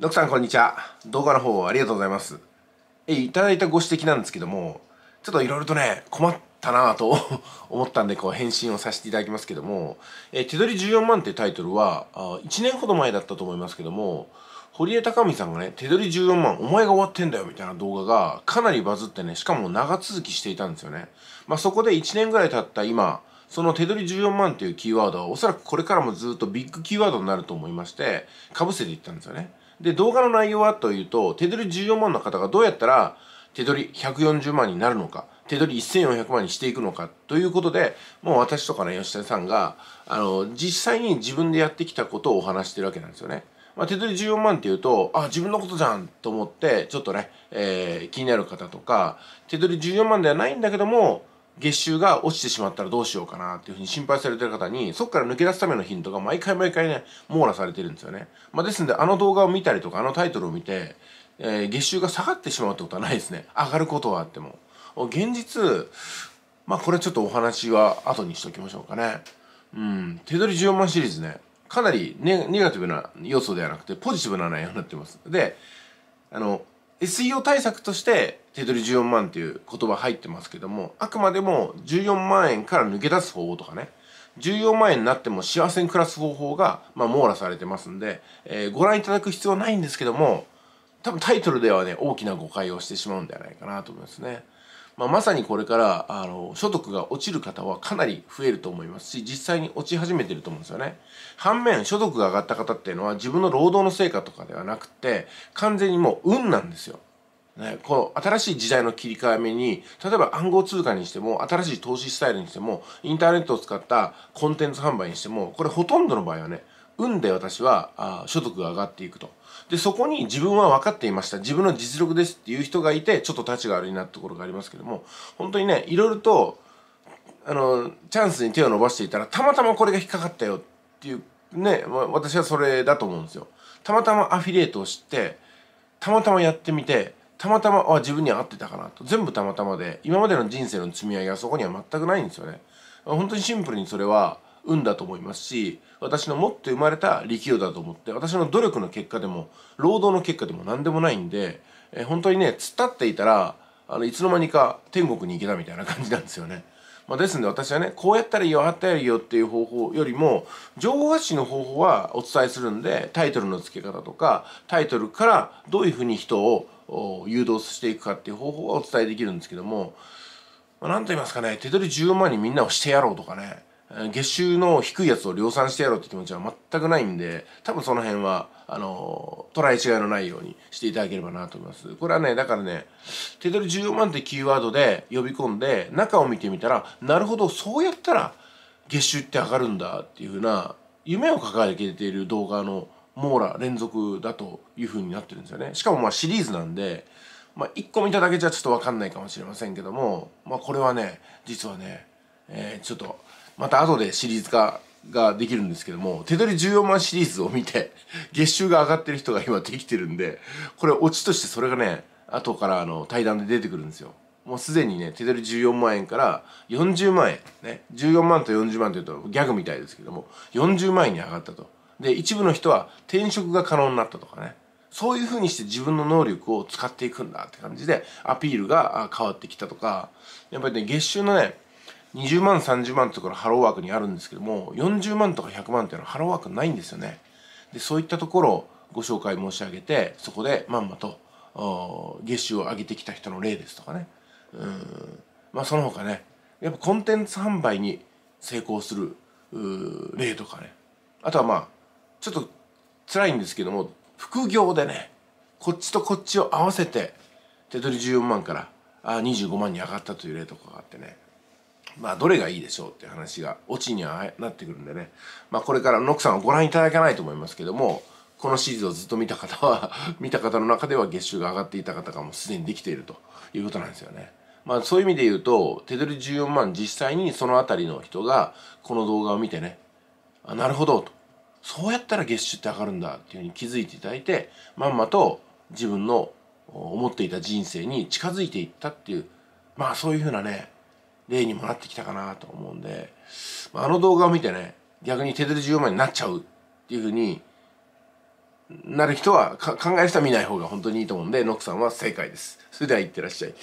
ドクさんこんにちは動画の方ありがとうございますえいただいたご指摘なんですけどもちょっといろいろとね困ったなぁと 思ったんでこう返信をさせていただきますけども「え手取り14万」っていうタイトルはあ1年ほど前だったと思いますけども堀江貴美さんがね手取り14万お前が終わってんだよみたいな動画がかなりバズってねしかも長続きしていたんですよねまあそこで1年ぐらい経った今その手取り14万っていうキーワードはおそらくこれからもずっとビッグキーワードになると思いましてかぶせていったんですよねで、動画の内容はというと、手取り14万の方がどうやったら手取り140万になるのか、手取り1400万にしていくのかということで、もう私とかね、吉田さんが、あの、実際に自分でやってきたことをお話してるわけなんですよね。まあ、手取り14万っていうと、あ、自分のことじゃんと思って、ちょっとね、えー、気になる方とか、手取り14万ではないんだけども、月収が落ちてしまったらどうしようかなっていうふうに心配されてる方にそこから抜け出すためのヒントが毎回毎回ね網羅されてるんですよね、まあ、ですんであの動画を見たりとかあのタイトルを見て、えー、月収が下がってしまうってことはないですね上がることはあっても現実まあこれちょっとお話は後にしておきましょうかねうん手取り14万シリーズねかなりネガティブな要素ではなくてポジティブな内容になってますであの SEO 対策として手取り14万っていう言葉入ってますけどもあくまでも14万円から抜け出す方法とかね14万円になっても幸せに暮らす方法が、まあ、網羅されてますんで、えー、ご覧いただく必要はないんですけども多分タイトルではね大きな誤解をしてしまうんではないかなと思いますね。まあ、まさにこれからあの所得が落ちる方はかなり増えると思いますし実際に落ち始めてると思うんですよね反面所得が上がった方っていうのは自分の労働の成果とかではなくて完全にもう運なんですよね、この新しい時代の切り替え目に例えば暗号通貨にしても新しい投資スタイルにしてもインターネットを使ったコンテンツ販売にしてもこれほとんどの場合はね運で私はあ所得が上がっていくと。で、そこに自分は分かっていました。自分の実力ですっていう人がいて、ちょっと立ちが悪いなってところがありますけども、本当にね、いろいろと、あの、チャンスに手を伸ばしていたら、たまたまこれが引っかかったよっていう、ね、私はそれだと思うんですよ。たまたまアフィリエイトを知って、たまたまやってみて、たまたま、あ、自分に合ってたかなと。全部たまたまで、今までの人生の積み上げがそこには全くないんですよね。本当にシンプルにそれは、運だと思いますし私の持って生まれた力量だと思って私の努力の結果でも労働の結果でも何でもないんで、えー、本当にね突っ立っていたらあのいつの間にか天国に行けたみたいな感じなんですよね。まあ、ですので私はねこうやったらいいよあったらいいよっていう方法よりも情報発信の方法はお伝えするんでタイトルの付け方とかタイトルからどういうふうに人を誘導していくかっていう方法はお伝えできるんですけども何、まあ、と言いますかね手取り10万にみんなをしてやろうとかね月収の低いやつを量産してやろうって気持ちは全くないんで、多分その辺は、あの、捉え違いのないようにしていただければなと思います。これはね、だからね、手取り14万ってキーワードで呼び込んで、中を見てみたら、なるほど、そうやったら月収って上がるんだっていうふうな、夢を掲げている動画の網羅連続だというふうになってるんですよね。しかもまあシリーズなんで、まあ1個見ただけじゃちょっとわかんないかもしれませんけども、まあこれはね、実はね、えー、ちょっと、また後でシリーズ化ができるんですけども手取り14万シリーズを見て 月収が上がってる人が今できてるんでこれオチとしてそれがね後からあの対談で出てくるんですよもうすでにね手取り14万円から40万円ね14万と40万というとギャグみたいですけども40万円に上がったとで一部の人は転職が可能になったとかねそういうふうにして自分の能力を使っていくんだって感じでアピールが変わってきたとかやっぱりね月収のね20万30万ってところハローワークにあるんですけども40万とか100万っていうのはハローワークないんですよねでそういったところをご紹介申し上げてそこでまんまと月収を上げてきた人の例ですとかねうんまあその他ねやっぱコンテンツ販売に成功する例とかねあとはまあちょっと辛いんですけども副業でねこっちとこっちを合わせて手取り14万からあ25万に上がったという例とかがあってねまあ、どれがいいでしょうっていう話がオチにはなってくるんでね、まあ、これからノックさんをご覧いただかないと思いますけどもこのシリーズをずっと見た方は 見た方の中では月収が上がっていた方がもうすでにできているということなんですよね。まあ、そういう意味で言うと手取り14万実際にその辺りの人がこの動画を見てねあなるほどとそうやったら月収って上がるんだっていうふうに気づいていただいてまんまと自分の思っていた人生に近づいていったっていうまあそういうふうなね例にもなってきたかなと思うんで、あの動画を見てね逆に手取り10万になっちゃうっていうふうになる人は考える人は見ない方が本当にいいと思うんでノックさんは正解です。それではいってらっしゃい。